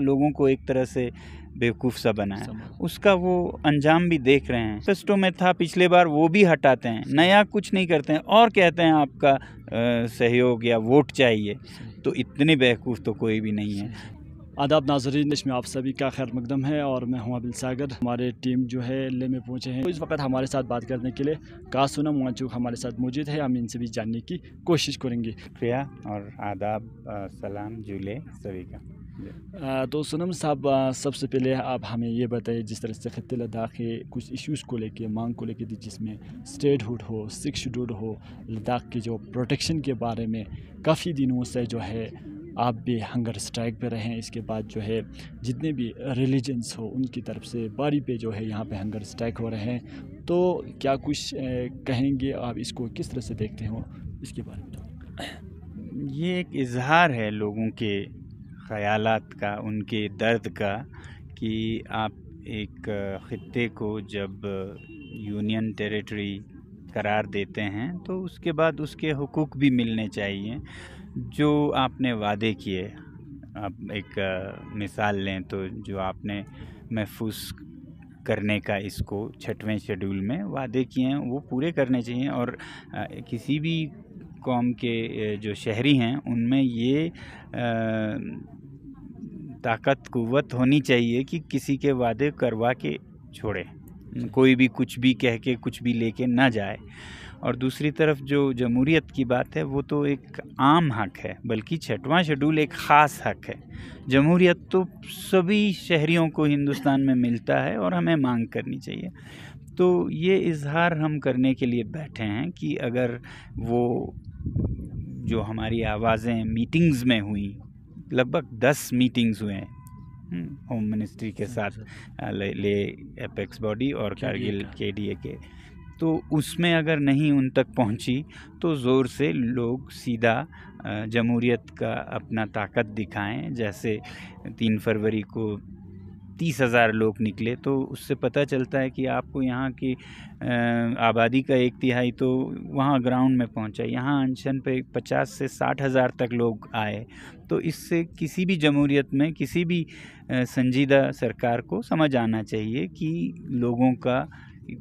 लोगों को एक तरह से बेवकूफ़ सा बना है उसका वो अंजाम भी देख रहे हैं फस्टों में था पिछले बार वो भी हटाते हैं नया कुछ नहीं करते हैं और कहते हैं आपका आ, सहयोग या वोट चाहिए तो इतने बेवकूफ़ तो कोई भी नहीं है आदाब नाजरीन इसमें आप सभी का खैर मकदम है और मैं हूँ अबिल सागर हमारे टीम जो है ले में पहुँचे हैं तो इस वक्त हमारे साथ बात करने के लिए कासुना चूक हमारे साथ मौजूद है हम इनसे भी जानने की कोशिश करेंगे प्रिया और आदाब सलाम जूले सभी का तो सनम साहब सबसे पहले आप हमें ये बताइए जिस तरह से खत लद्दाख के कुछ इश्यूज़ को लेके मांग को लेके थी जिसमें स्टेट हुड हो सिक्स शेड्यूल हो लद्दाख के जो प्रोटेक्शन के बारे में काफ़ी दिनों से जो है आप भी हंगर स्ट्राइक पे रहे हैं इसके बाद जो है जितने भी रिलीजन्स हो उनकी तरफ से बारी पे जो है यहाँ पे हंगर स्ट्राइक हो रहे हैं तो क्या कुछ कहेंगे आप इसको किस तरह से देखते हो इसके बारे में ये एक इजहार है लोगों के ख्याल का उनके दर्द का कि आप एक ख़त्े को जब यूनियन टेरिटरी करार देते हैं तो उसके बाद उसके हकूक़ भी मिलने चाहिए जो आपने वादे किए आप एक मिसाल लें तो जो आपने महफूज करने का इसको छठवें शेड्यूल में वादे किए हैं वो पूरे करने चाहिए और किसी भी कौम के जो शहरी हैं उनमें ये ताकत कुवत होनी चाहिए कि किसी के वादे करवा के छोड़े कोई भी कुछ भी कह के कुछ भी लेके ना जाए और दूसरी तरफ जो जमहूरीत की बात है वो तो एक आम हक है बल्कि छठवां शेड्यूल एक ख़ास हक है जमहूरीत तो सभी शहरीों को हिंदुस्तान में मिलता है और हमें मांग करनी चाहिए तो ये इजहार हम करने के लिए बैठे हैं कि अगर वो जो हमारी आवाज़ें मीटिंग्स में हुई लगभग दस मीटिंग्स हुए हैं हम्म, हम्म। होम मिनिस्ट्री के अच्छा, साथ अच्छा। ले, एपेक्स बॉडी और कारगिल के डी ए के तो उसमें अगर नहीं उन तक पहुंची तो ज़ोर से लोग सीधा जमहूरियत का अपना ताकत दिखाएं जैसे तीन फरवरी को तीस हज़ार लोग निकले तो उससे पता चलता है कि आपको यहाँ की आबादी का एक तिहाई तो वहाँ ग्राउंड में पहुँचा यहाँ अनशन पे पचास से साठ हज़ार तक लोग आए तो इससे किसी भी जमहूरियत में किसी भी संजीदा सरकार को समझ आना चाहिए कि लोगों का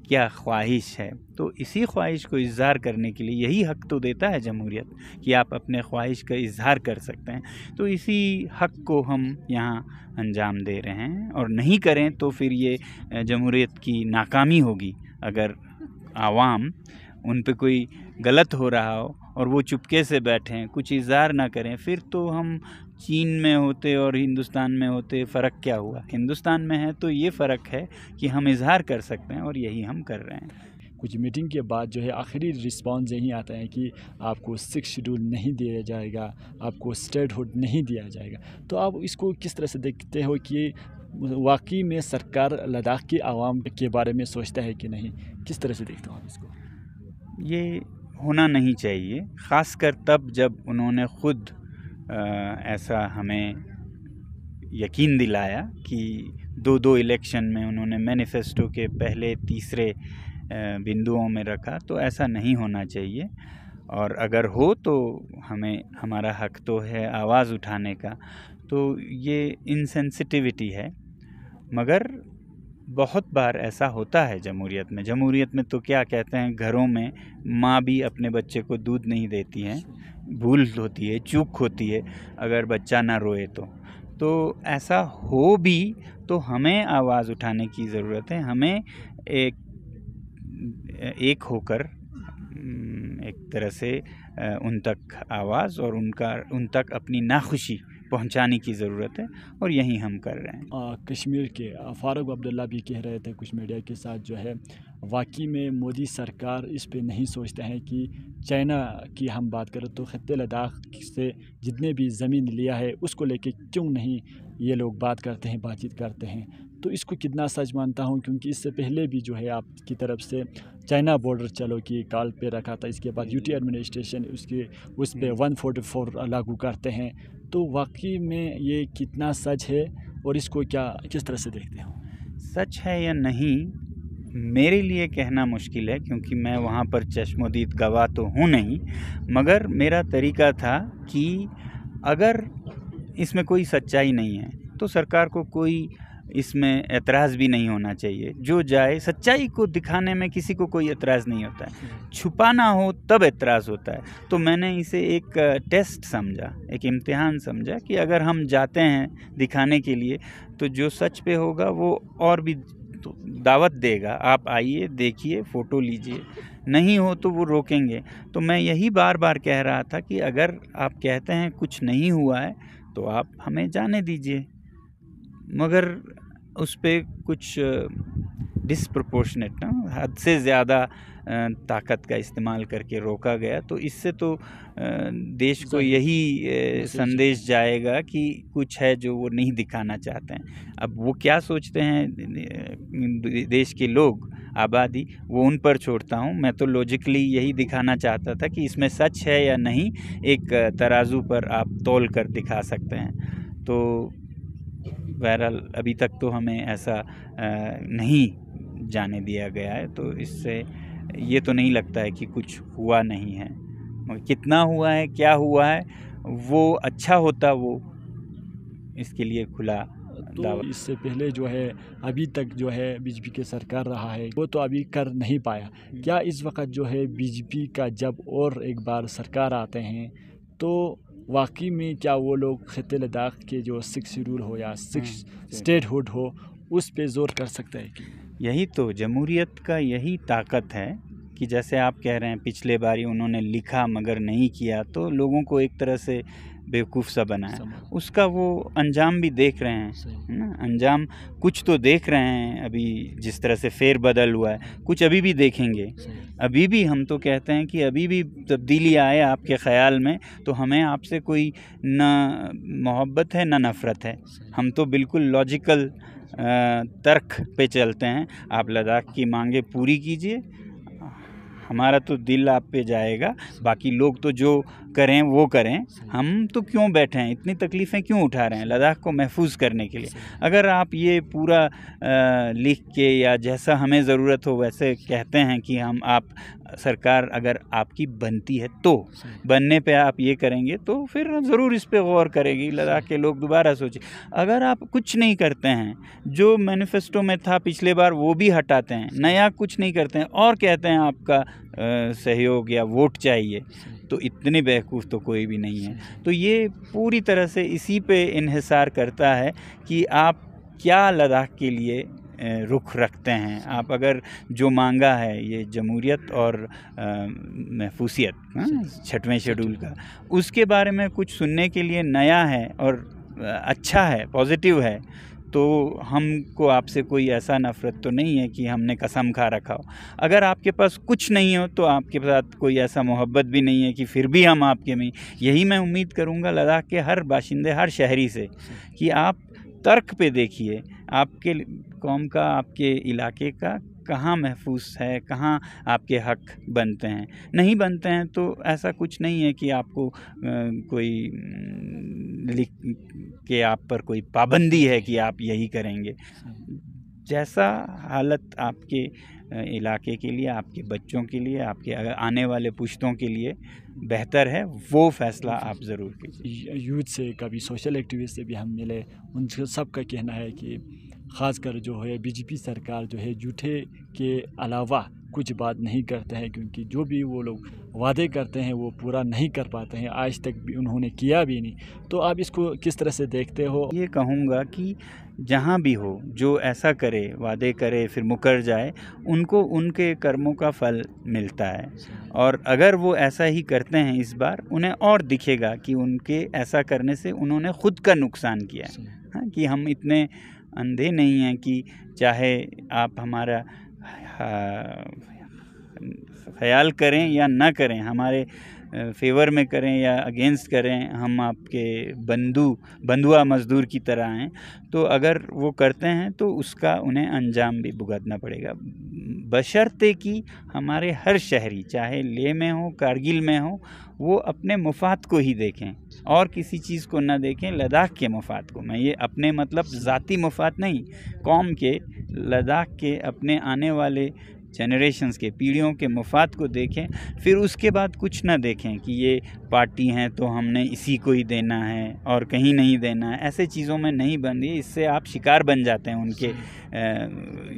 क्या ख्वाहिश है तो इसी ख्वाहिश को इजहार करने के लिए यही हक तो देता है जमहूरियत कि आप अपने ख्वाहिश का इजहार कर सकते हैं तो इसी हक को हम यहाँ अंजाम दे रहे हैं और नहीं करें तो फिर ये जमहूरीत की नाकामी होगी अगर आवाम उन पर कोई गलत हो रहा हो और वो चुपके से बैठें कुछ इजहार ना करें फिर तो हम चीन में होते और हिंदुस्तान में होते फ़र्क क्या हुआ हिंदुस्तान में है तो ये फ़र्क है कि हम इजहार कर सकते हैं और यही हम कर रहे हैं कुछ मीटिंग के बाद जो है आखिरी रिस्पांस यही आता है कि आपको सिक्स शेड्यूल नहीं दिया जाएगा आपको स्टेटहुड नहीं दिया जाएगा तो आप इसको किस तरह से देखते हो कि वाकई में सरकार लद्दाख के आवाम के बारे में सोचता है कि नहीं किस तरह से देखते हो आप इसको ये होना नहीं चाहिए ख़ासकर तब जब उन्होंने ख़ुद ऐसा हमें यकीन दिलाया कि दो दो इलेक्शन में उन्होंने मैनिफेस्टो के पहले तीसरे बिंदुओं में रखा तो ऐसा नहीं होना चाहिए और अगर हो तो हमें हमारा हक तो है आवाज़ उठाने का तो ये इनसेंसिटिविटी है मगर बहुत बार ऐसा होता है जमहूरियत में जमहूरियत में तो क्या कहते हैं घरों में माँ भी अपने बच्चे को दूध नहीं देती हैं भूल होती है चूक होती है अगर बच्चा ना रोए तो तो ऐसा हो भी तो हमें आवाज़ उठाने की ज़रूरत है हमें एक एक होकर एक तरह से उन तक आवाज़ और उनका उन तक अपनी नाखुशी पहुंचाने की ज़रूरत है और यही हम कर रहे हैं आ, कश्मीर के फारूक अब्दुल्ला भी कह रहे थे कुछ मीडिया के साथ जो है वाकई में मोदी सरकार इस पे नहीं सोचते हैं कि चाइना की हम बात करें तो ख़त्े लद्दाख से जितने भी ज़मीन लिया है उसको लेके क्यों नहीं ये लोग बात करते हैं बातचीत करते हैं तो इसको कितना सच मानता हूँ क्योंकि इससे पहले भी जो है आपकी तरफ से चाइना बॉर्डर चलो कि काल पे रखा था इसके बाद यूटी एडमिनिस्ट्रेशन उसके उस पर वन फोर्टी फोर लागू करते हैं तो वाकई में ये कितना सच है और इसको क्या किस तरह से देखते हो सच है या नहीं मेरे लिए कहना मुश्किल है क्योंकि मैं वहाँ पर चश्मोदीद गवाह तो हूँ नहीं मगर मेरा तरीका था कि अगर इसमें कोई सच्चाई नहीं है तो सरकार को कोई इसमें एतराज़ भी नहीं होना चाहिए जो जाए सच्चाई को दिखाने में किसी को कोई एतराज़ नहीं होता है छुपाना हो तब एतराज़ होता है तो मैंने इसे एक टेस्ट समझा एक इम्तिहान समझा कि अगर हम जाते हैं दिखाने के लिए तो जो सच पे होगा वो और भी तो दावत देगा आप आइए देखिए फ़ोटो लीजिए नहीं हो तो वो रोकेंगे तो मैं यही बार बार कह रहा था कि अगर आप कहते हैं कुछ नहीं हुआ है तो आप हमें जाने दीजिए मगर उस पर कुछ डिसप्रपोर्शनेट ना हद से ज़्यादा ताकत का इस्तेमाल करके रोका गया तो इससे तो देश को यही संदेश जाएगा कि कुछ है जो वो नहीं दिखाना चाहते हैं अब वो क्या सोचते हैं देश के लोग आबादी वो उन पर छोड़ता हूँ मैं तो लॉजिकली यही दिखाना चाहता था कि इसमें सच है या नहीं एक तराजू पर आप तोल कर दिखा सकते हैं तो बहरहाल अभी तक तो हमें ऐसा नहीं जाने दिया गया है तो इससे ये तो नहीं लगता है कि कुछ हुआ नहीं है मगर कितना हुआ है क्या हुआ है वो अच्छा होता वो इसके लिए खुला तो इससे पहले जो है अभी तक जो है बीजेपी के सरकार रहा है वो तो अभी कर नहीं पाया हम्म। क्या इस वक्त जो है बीजेपी का जब और एक बार सरकार आते हैं तो वाकई में क्या वो लोग ख़त लद्दाख के जो सिक्स शेड्यूल हो या सिक्स हम्म, स्टेटहुड हो उस पे जोर कर सकता है कि यही तो जमहूरीत का यही ताकत है कि जैसे आप कह रहे हैं पिछले बारी उन्होंने लिखा मगर नहीं किया तो लोगों को एक तरह से बेवकूफ़ सा बनाया उसका वो अंजाम भी देख रहे हैं ना अंजाम कुछ तो देख रहे हैं अभी जिस तरह से फेर बदल हुआ है कुछ अभी भी देखेंगे अभी भी हम तो कहते हैं कि अभी भी तब्दीली आए आपके ख़्याल में तो हमें आपसे कोई ना मोहब्बत है ना नफ़रत है हम तो बिल्कुल लॉजिकल तर्क पे चलते हैं आप लद्दाख की मांगे पूरी कीजिए हमारा तो दिल आप पे जाएगा बाकी लोग तो जो करें वो करें हम तो क्यों बैठे हैं इतनी तकलीफ़ें क्यों उठा रहे हैं लद्दाख को महफूज करने के लिए अगर आप ये पूरा लिख के या जैसा हमें ज़रूरत हो वैसे कहते हैं कि हम आप सरकार अगर आपकी बनती है तो बनने पे आप ये करेंगे तो फिर ज़रूर इस पर गौर करेगी लद्दाख के लोग दोबारा सोचें अगर आप कुछ नहीं करते हैं जो मैनिफेस्टो में था पिछले बार वो भी हटाते हैं नया कुछ नहीं करते हैं और कहते हैं आपका सहयोग या वोट चाहिए तो इतने बेवकूफ़ तो कोई भी नहीं है तो ये पूरी तरह से इसी पे इन्हिसार करता है कि आप क्या लद्दाख के लिए रुख रखते हैं आप अगर जो मांगा है ये जमहूरियत और महफूसियत हाँ, छठवें शेड्यूल का उसके बारे में कुछ सुनने के लिए नया है और अच्छा है पॉजिटिव है तो हमको आपसे कोई ऐसा नफ़रत तो नहीं है कि हमने कसम खा रखा हो अगर आपके पास कुछ नहीं हो तो आपके साथ कोई ऐसा मोहब्बत भी नहीं है कि फिर भी हम आपके में यही मैं उम्मीद करूँगा लद्दाख के हर बाशिंदे हर शहरी से कि आप तर्क पे देखिए आपके कौम का आपके इलाके का कहाँ महफूज है कहाँ आपके हक बनते हैं नहीं बनते हैं तो ऐसा कुछ नहीं है कि आपको आ, कोई लिख के आप पर कोई पाबंदी है कि आप यही करेंगे जैसा हालत आपके इलाके के लिए आपके बच्चों के लिए आपके आने वाले पुश्तों के लिए बेहतर है वो फैसला आप ज़रूर कीजिए यूथ से कभी सोशल एक्टिविस्ट से भी हम मिले उनसे सबका कहना है कि खासकर जो है बीजेपी सरकार जो है झूठे के अलावा कुछ बात नहीं करते हैं क्योंकि जो भी वो लोग वादे करते हैं वो पूरा नहीं कर पाते हैं आज तक भी उन्होंने किया भी नहीं तो आप इसको किस तरह से देखते हो ये कहूँगा कि जहाँ भी हो जो ऐसा करे वादे करे फिर मुकर जाए उनको उनके कर्मों का फल मिलता है और अगर वो ऐसा ही करते हैं इस बार उन्हें और दिखेगा कि उनके ऐसा करने से उन्होंने खुद का नुकसान किया है हाँ, कि हम इतने अंधे नहीं हैं कि चाहे आप हमारा हाँ, ख्याल करें या ना करें हमारे फेवर में करें या अगेंस्ट करें हम आपके बंधु बंधुआ मज़दूर की तरह हैं तो अगर वो करते हैं तो उसका उन्हें अंजाम भी भुगतना पड़ेगा बशर्ते कि हमारे हर शहरी चाहे ले में हो कारगिल में हो वो अपने मुफाद को ही देखें और किसी चीज़ को ना देखें लद्दाख के मफाद को मैं ये अपने मतलब ज़ाती मफाद नहीं कौम के लद्दाख के अपने आने वाले जनरेशन्स के पीढ़ियों के मफाद को देखें फिर उसके बाद कुछ ना देखें कि ये पार्टी हैं तो हमने इसी को ही देना है और कहीं नहीं देना है ऐसे चीज़ों में नहीं बन रही इससे आप शिकार बन जाते हैं उनके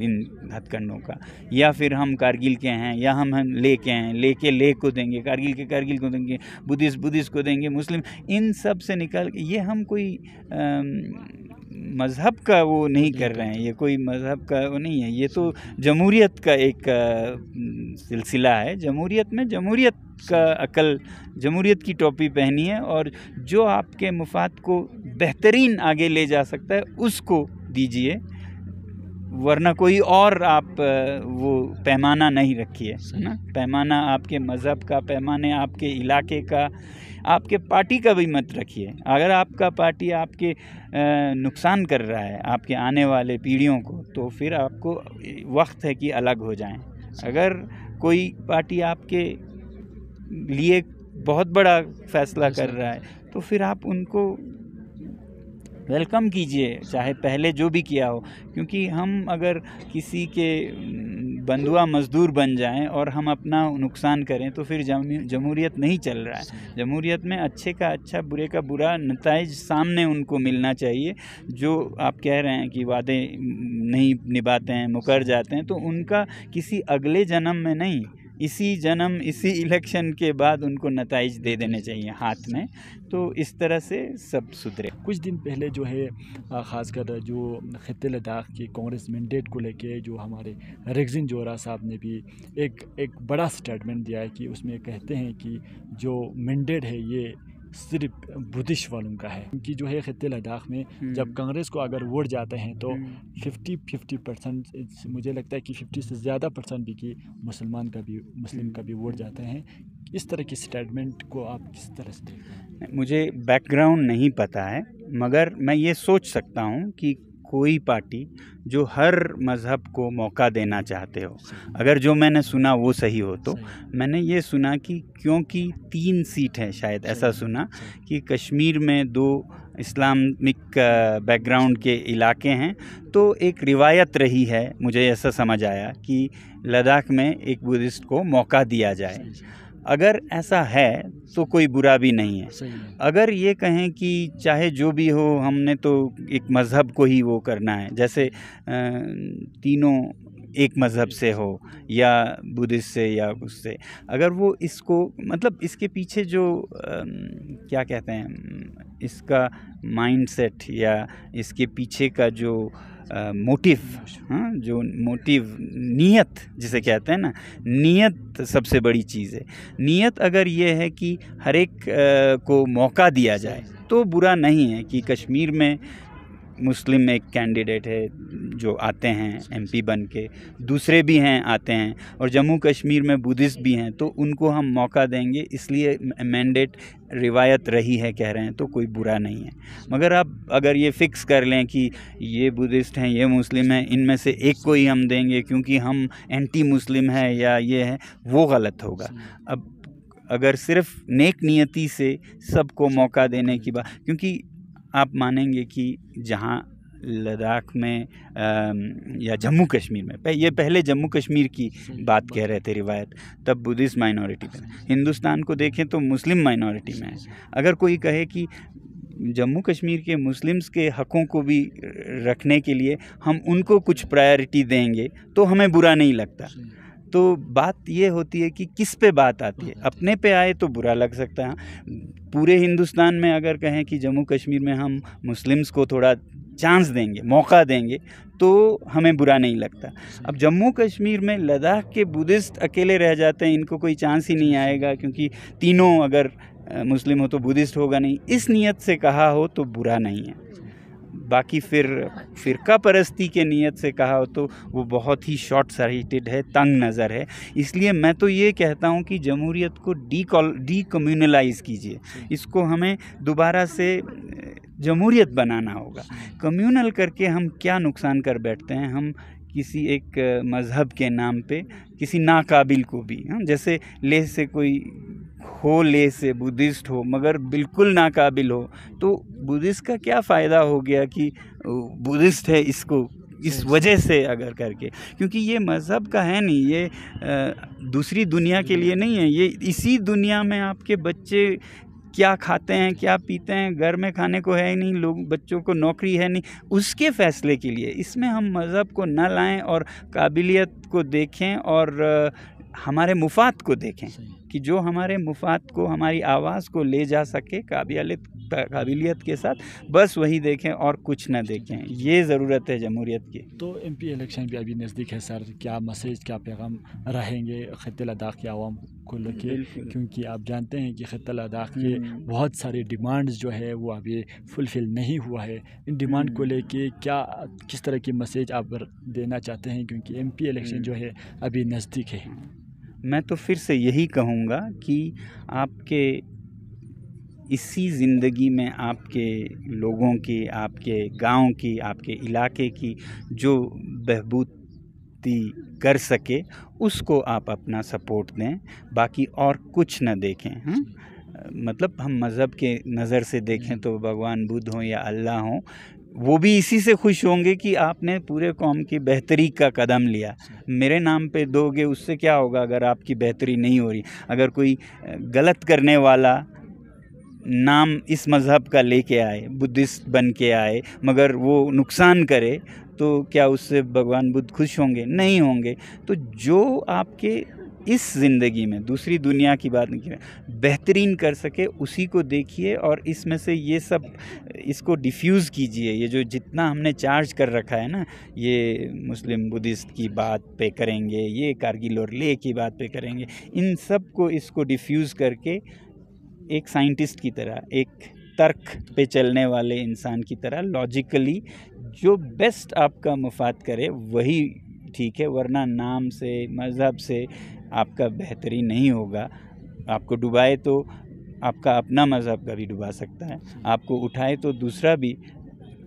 इन हथकंडों का या फिर हम कारगिल के हैं या हम हम ले के हैं ले के ले को देंगे कारगिल के कारगिल को देंगे बुद्धिस्ट बुद्धिस्ट को देंगे मुस्लिम इन सब से निकल ये हम कोई आ, मज़हब का वो नहीं कर रहे हैं ये कोई मज़हब का वो नहीं है ये तो जमहूरीत का एक सिलसिला है जमहूरीत में जमहूरीत का अकल जमहूरीत की टोपी पहनी है और जो आपके मुफाद को बेहतरीन आगे ले जा सकता है उसको दीजिए वरना कोई और आप वो पैमाना नहीं रखिए है ना पैमाना आपके मज़हब का पैमाने आपके इलाके का आपके पार्टी का भी मत रखिए अगर आपका पार्टी आपके नुकसान कर रहा है आपके आने वाले पीढ़ियों को तो फिर आपको वक्त है कि अलग हो जाएं अगर कोई पार्टी आपके लिए बहुत बड़ा फैसला कर रहा है तो फिर आप उनको वेलकम कीजिए चाहे पहले जो भी किया हो क्योंकि हम अगर किसी के बंधुआ मजदूर बन जाएं और हम अपना नुकसान करें तो फिर जमहूरियत नहीं चल रहा है जमहूरियत में अच्छे का अच्छा बुरे का बुरा नतज सामने उनको मिलना चाहिए जो आप कह रहे हैं कि वादे नहीं निभाते हैं मुकर जाते हैं तो उनका किसी अगले जन्म में नहीं इसी जन्म इसी इलेक्शन के बाद उनको नतज दे देने चाहिए हाथ में तो इस तरह से सब सुधरे कुछ दिन पहले जो है ख़ासकर जो ख़त्े लद्दाख के कांग्रेस मैंडेट को लेके जो हमारे रेगजिन जोरा साहब ने भी एक एक बड़ा स्टेटमेंट दिया है कि उसमें कहते हैं कि जो मैंडेट है ये सिर्फ ब्रिटिश वालों का है क्योंकि जो है ख़त्े लद्दाख में हम्म। जब कांग्रेस को अगर वोट जाते हैं तो हम्म। फिफ्टी फिफ्टी परसेंट मुझे लगता है कि फिफ्टी से ज़्यादा परसेंट भी कि मुसलमान का भी मुस्लिम हम्म। का भी वोट जाते हैं इस तरह की स्टेटमेंट को आप किस तरह से देखते हैं मुझे बैकग्राउंड नहीं पता है मगर मैं ये सोच सकता हूँ कि कोई पार्टी जो हर मज़हब को मौका देना चाहते हो अगर जो मैंने सुना वो सही हो तो सही। मैंने ये सुना कि क्योंकि तीन सीट हैं शायद ऐसा सुना कि कश्मीर में दो इस्लामिक बैकग्राउंड के इलाके हैं तो एक रिवायत रही है मुझे ऐसा समझ आया कि लद्दाख में एक बुद्धिस्ट को मौका दिया जाए अगर ऐसा है तो कोई बुरा भी नहीं है अगर ये कहें कि चाहे जो भी हो हमने तो एक मज़हब को ही वो करना है जैसे तीनों एक मज़हब से हो या बुद्धिस्ट से या उससे अगर वो इसको मतलब इसके पीछे जो आ, क्या कहते हैं इसका माइंडसेट या इसके पीछे का जो मोटिव हाँ जो मोटिव नीयत जिसे कहते हैं ना नीयत सबसे बड़ी चीज़ है नीयत अगर ये है कि हर एक को मौका दिया जाए तो बुरा नहीं है कि कश्मीर में मुस्लिम एक कैंडिडेट है जो आते हैं एमपी बन के दूसरे भी हैं आते हैं और जम्मू कश्मीर में बुद्धिस्ट भी हैं तो उनको हम मौका देंगे इसलिए मैंडेट रिवायत रही है कह रहे हैं तो कोई बुरा नहीं है मगर आप अगर ये फ़िक्स कर लें कि ये बुद्धिस्ट हैं ये मुस्लिम हैं इनमें से एक को ही हम देंगे क्योंकि हम एंटी मुस्लिम हैं या ये है वो गलत होगा अब अगर सिर्फ नेक नियति से सबको मौका देने की बात क्योंकि आप मानेंगे कि जहाँ लद्दाख में आ, या जम्मू कश्मीर में ये पहले जम्मू कश्मीर की बात कह रहे थे रिवायत तब बुद्धिस्ट माइनॉरिटी में हिंदुस्तान को देखें तो मुस्लिम माइनॉरिटी में है अगर कोई कहे कि जम्मू कश्मीर के मुस्लिम्स के हक़ों को भी रखने के लिए हम उनको कुछ प्रायोरिटी देंगे तो हमें बुरा नहीं लगता तो बात ये होती है कि किस पे बात आती है अपने पे आए तो बुरा लग सकता है पूरे हिंदुस्तान में अगर कहें कि जम्मू कश्मीर में हम मुस्लिम्स को थोड़ा चांस देंगे मौका देंगे तो हमें बुरा नहीं लगता अब जम्मू कश्मीर में लद्दाख के बुद्धिस्ट अकेले रह जाते हैं इनको कोई चांस ही नहीं आएगा क्योंकि तीनों अगर मुस्लिम हो तो बुद्धिस्ट होगा नहीं इस नियत से कहा हो तो बुरा नहीं है बाकी फिर फ़िरका परस्ती के नीयत से कहा हो तो वो बहुत ही शॉर्ट साइटेड है तंग नज़र है इसलिए मैं तो ये कहता हूँ कि जमहूरीत को डी कम्यूनलाइज कीजिए इसको हमें दोबारा से जमहूरीत बनाना होगा कम्यूनल करके हम क्या नुकसान कर बैठते हैं हम किसी एक मज़हब के नाम पे किसी नाकाबिल को भी हाँ जैसे लेह से कोई हो ले से बुद्धिस्ट हो मगर बिल्कुल नाकाबिल हो तो बुद्धिस्ट का क्या फ़ायदा हो गया कि बुद्धिस्ट है इसको इस वजह से अगर करके क्योंकि ये मज़हब का है नहीं ये दूसरी दुनिया के लिए नहीं है ये इसी दुनिया में आपके बच्चे क्या खाते हैं क्या पीते हैं घर में खाने को है ही नहीं लोग बच्चों को नौकरी है नहीं उसके फ़ैसले के लिए इसमें हम मज़हब को न लाएं और काबिलियत को देखें और हमारे मुफाद को देखें कि जो हमारे मुफाद को हमारी आवाज़ को ले जा सके काबिलियत काबिलियत के साथ बस वही देखें और कुछ ना देखें ये ज़रूरत है जमहूरीत की तो एम पी इलेक्शन भी अभी नज़दीक है सर क्या मैसेज क्या पैगाम रहेंगे ख़त लद्दाख के आवाम को लेकर क्योंकि आप जानते हैं कि ख़त लद्दाख के हम्म। बहुत सारे डिमांड्स जो है वो अभी फुलफ़िल नहीं हुआ है इन डिमांड को हम्म। लेके क्या किस तरह की मैसेज आप देना चाहते हैं क्योंकि एम पी इलेक्शन जो है अभी नज़दीक है हम्म। मैं तो फिर से यही कहूँगा कि आपके इसी ज़िंदगी में आपके लोगों की आपके गांव की आपके इलाके की जो बहबूती कर सके उसको आप अपना सपोर्ट दें बाकी और कुछ न देखें हुँ? मतलब हम मज़हब के नज़र से देखें तो भगवान बुद्ध हों या अल्लाह हों वो भी इसी से खुश होंगे कि आपने पूरे कौम की बेहतरी का कदम लिया मेरे नाम पे दोगे उससे क्या होगा अगर आपकी बेहतरी नहीं हो रही अगर कोई गलत करने वाला नाम इस मज़हब का लेके आए बुद्धिस्ट बन के आए मगर वो नुकसान करे तो क्या उससे भगवान बुद्ध खुश होंगे नहीं होंगे तो जो आपके इस ज़िंदगी में दूसरी दुनिया की बात नहीं बेहतरीन कर सके उसी को देखिए और इसमें से ये सब इसको डिफ्यूज़ कीजिए ये जो जितना हमने चार्ज कर रखा है ना ये मुस्लिम बुद्धिस्ट की बात पे करेंगे ये कारगिल और ले की बात पे करेंगे इन सब को इसको डिफ्यूज़ करके एक साइंटिस्ट की तरह एक तर्क पे चलने वाले इंसान की तरह लॉजिकली जो बेस्ट आपका मुफाद करे वही ठीक है वरना नाम से मज़हब से आपका बेहतरीन नहीं होगा आपको डुबाए तो आपका अपना मज़हब का भी डुबा सकता है आपको उठाए तो दूसरा भी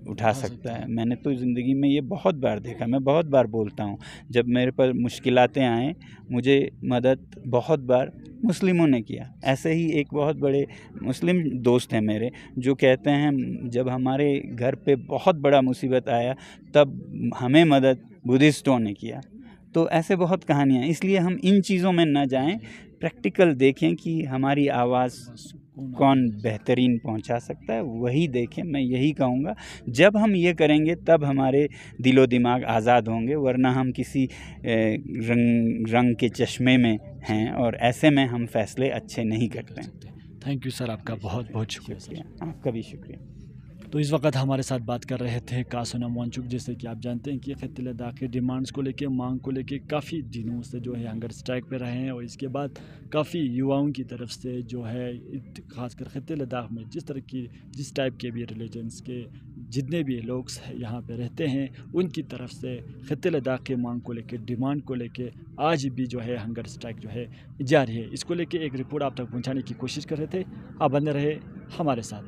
उठा सकता है मैंने तो ज़िंदगी में ये बहुत बार देखा मैं बहुत बार बोलता हूँ जब मेरे पर मुश्किलें आएँ मुझे मदद बहुत बार मुस्लिमों ने किया ऐसे ही एक बहुत बड़े मुस्लिम दोस्त हैं मेरे जो कहते हैं जब हमारे घर पे बहुत बड़ा मुसीबत आया तब हमें मदद बुद्धिस्टों ने किया तो ऐसे बहुत कहानियाँ इसलिए हम इन चीज़ों में ना जाएं प्रैक्टिकल देखें कि हमारी आवाज़ कौन बेहतरीन पहुंचा सकता है वही देखें मैं यही कहूँगा जब हम ये करेंगे तब हमारे दिलो दिमाग आज़ाद होंगे वरना हम किसी रंग रंग के चश्मे में हैं और ऐसे में हम फैसले अच्छे नहीं करते थैंक यू सर आपका बहुत बहुत शुक्रिया आपका भी शुक्रिया तो इस वक्त हमारे साथ बात कर रहे थे कासोना मोनचुक जैसे कि आप जानते हैं कि ख़त लद्दाख के डिमांड्स को लेके मांग को लेके काफ़ी दिनों से जो है हंगर स्ट्राइक पर रहे हैं और इसके बाद काफ़ी युवाओं की तरफ से जो है ख़ासकर ख़त लद्दाख में जिस तरह की जिस टाइप के भी रिलीजन्स के जितने भी लोग यहाँ पे रहते हैं उनकी तरफ से ख़त्े लद्दाख के मांग को लेकर डिमांड को लेकर आज भी जो है हंगर स्ट्राइक जो है जारी है इसको लेके एक रिपोर्ट आप तक पहुँचाने की कोशिश कर रहे थे आप बने रहे हमारे साथ